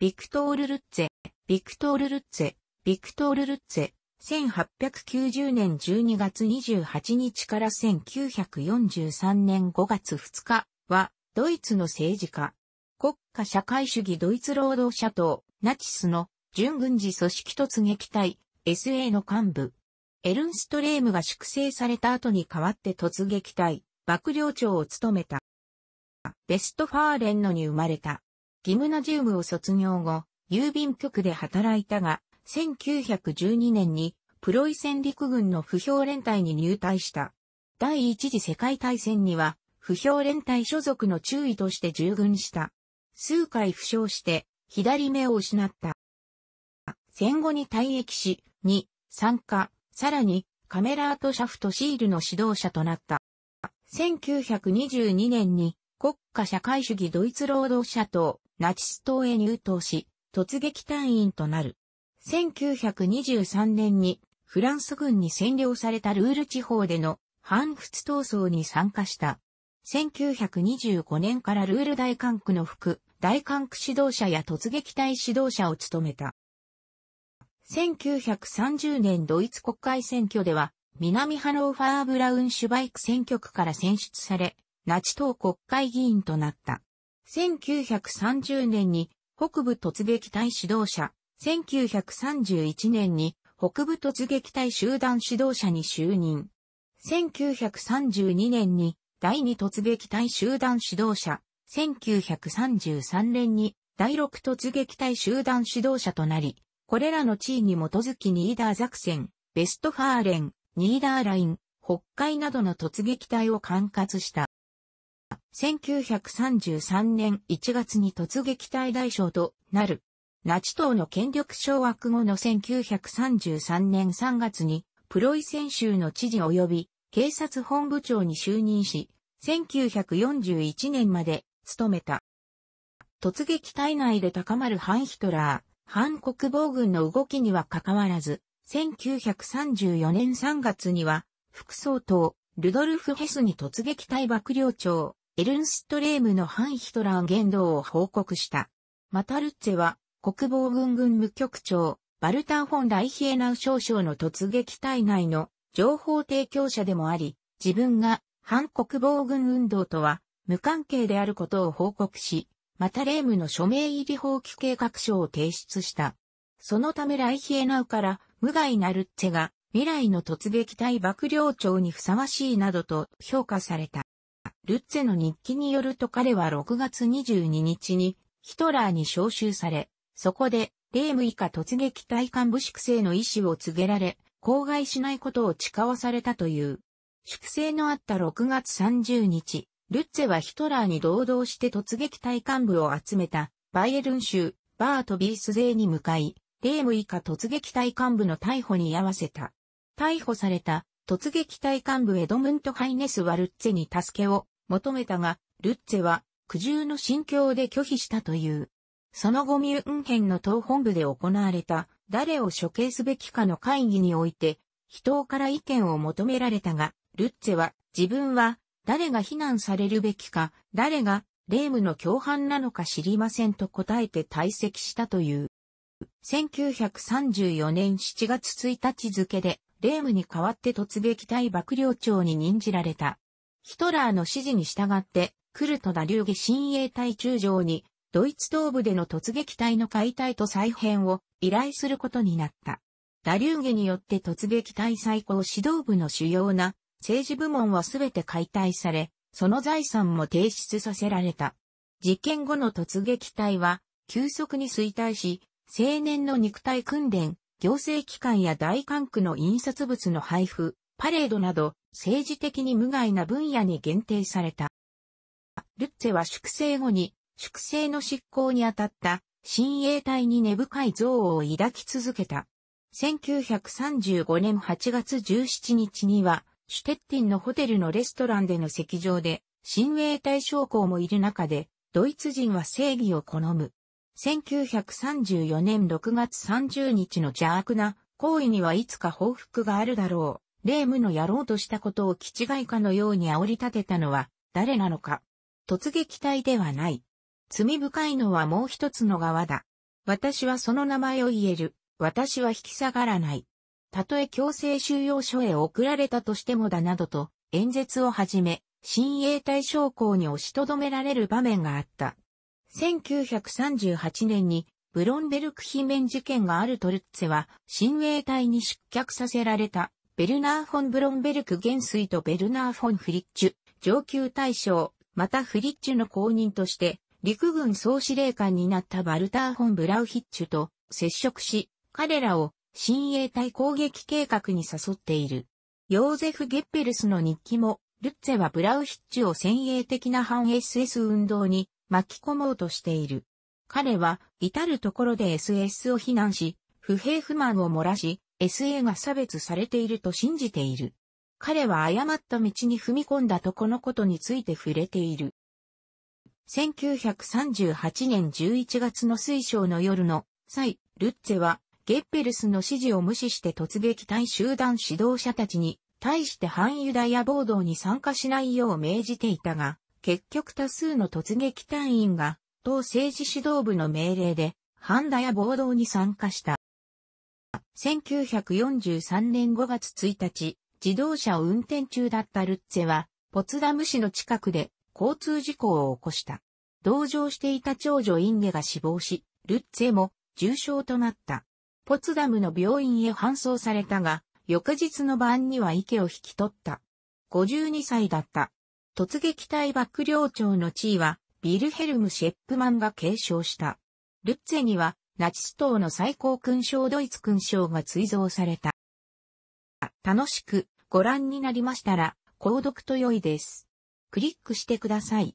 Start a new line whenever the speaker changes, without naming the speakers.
ビクトール・ルッツェ、ビクトール・ルッツェ、ビクトール・ルッツェ、1890年12月28日から1943年5月2日は、ドイツの政治家、国家社会主義ドイツ労働者党、ナチスの準軍事組織突撃隊、SA の幹部、エルンストレームが粛清された後に代わって突撃隊、幕僚長を務めた。ベストファーレンノに生まれた。ギムナジウムを卒業後、郵便局で働いたが、1912年にプロイセン陸軍の不評連隊に入隊した。第一次世界大戦には、不評連隊所属の中尉として従軍した。数回負傷して、左目を失った。戦後に退役し、に、参加、さらに、カメラートシャフトシールの指導者となった。1922年に、国家社会主義ドイツ労働者党、ナチス党へ入党し、突撃隊員となる。1923年にフランス軍に占領されたルール地方での反仏闘争に参加した。1925年からルール大管区の副大管区指導者や突撃隊指導者を務めた。1930年ドイツ国会選挙では南ハノーファーブラウンシュバイク選挙区から選出され、ナチ党国会議員となった。1930年に北部突撃隊指導者、1931年に北部突撃隊集団指導者に就任。1932年に第2突撃隊集団指導者、1933年に第6突撃隊集団指導者となり、これらの地位に基づきニーダーザクセン、ベストファーレン、ニーダーライン、北海などの突撃隊を管轄した。1933年1月に突撃隊大将となる。ナチ党の権力掌握後の1933年3月に、プロイセン州の知事及び警察本部長に就任し、1941年まで務めた。突撃隊内で高まる反ヒトラー、反国防軍の動きには関わらず、1934年3月には、副総統、ルドルフ・ヘスに突撃隊幕僚長、エルンストレームの反ヒトラー言動を報告した。マタルッツェは、国防軍軍務局長、バルター・フォン・ライヒエナウ少将の突撃隊内の情報提供者でもあり、自分が反国防軍運動とは無関係であることを報告し、またレームの署名入り法規計画書を提出した。そのためライヒエナウから無害なルッツェが未来の突撃隊幕僚長にふさわしいなどと評価された。ルッツェの日記によると彼は6月22日にヒトラーに召集され、そこで、レーム以下突撃隊幹部粛清の意思を告げられ、口外しないことを誓わされたという。粛清のあった6月30日、ルッツェはヒトラーに同道して突撃隊幹部を集めた、バイエルン州、バート・ビース勢に向かい、レーム以下突撃隊幹部の逮捕に合わせた。逮捕された、突撃隊幹部エドムント・ハイネスはルッツェに助けを求めたが、ルッツェは苦渋の心境で拒否したという。その後ミュンヘンの党本部で行われた誰を処刑すべきかの会議において、人から意見を求められたが、ルッツェは自分は誰が非難されるべきか、誰がレームの共犯なのか知りませんと答えて退席したという。1934年7月1日付で、レームに代わって突撃隊幕僚長に任じられた。ヒトラーの指示に従って、クルトダ流儀新衛隊中将に、ドイツ東部での突撃隊の解体と再編を依頼することになった。ダリューゲによって突撃隊最高指導部の主要な政治部門は全て解体され、その財産も提出させられた。実験後の突撃隊は、急速に衰退し、青年の肉体訓練、行政機関や大管区の印刷物の配布、パレードなど、政治的に無害な分野に限定された。ルッツェは粛清後に、粛清の執行にあたった親衛隊に根深い憎悪を抱き続けた。1935年8月17日には、シュテッティンのホテルのレストランでの席上で、親衛隊将校もいる中で、ドイツ人は正義を好む。1934年6月30日の邪悪な行為にはいつか報復があるだろう。霊夢のやろうとしたことを気違いかのように煽り立てたのは誰なのか。突撃隊ではない。罪深いのはもう一つの側だ。私はその名前を言える。私は引き下がらない。たとえ強制収容所へ送られたとしてもだなどと演説をはじめ、新衛隊将校に押しとどめられる場面があった。1938年にブロンベルク罷免事件があるトルッツェは、新衛隊に出脚させられた。ベルナー・フォン・ブロンベルク元帥とベルナー・フォン・フリッチュ、上級大将、またフリッチュの公認として、陸軍総司令官になったバルター・フォン・ブラウヒッチュと接触し、彼らを親衛隊攻撃計画に誘っている。ヨーゼフ・ゲッペルスの日記も、ルッツェはブラウヒッチュを先鋭的な反 SS 運動に巻き込もうとしている。彼は、至るところで SS を非難し、不平不満を漏らし、SA が差別されていると信じている。彼は誤った道に踏み込んだとこのことについて触れている。1938年11月の水晶の夜の際、ルッツェはゲッペルスの指示を無視して突撃隊集団指導者たちに対して反ユダヤ暴動に参加しないよう命じていたが、結局多数の突撃隊員が、当政治指導部の命令で、反ダや暴動に参加した。1943年5月1日、自動車を運転中だったルッツェは、ポツダム市の近くで交通事故を起こした。同乗していた長女インゲが死亡し、ルッツェも重傷となった。ポツダムの病院へ搬送されたが、翌日の晩には池を引き取った。52歳だった。突撃隊幕僚長の地位は、ビルヘルム・シェップマンが継承した。ルッツェには、ナチス党の最高勲章ドイツ勲章が追贈された。楽しくご覧になりましたら、購読と良いです。クリックしてください。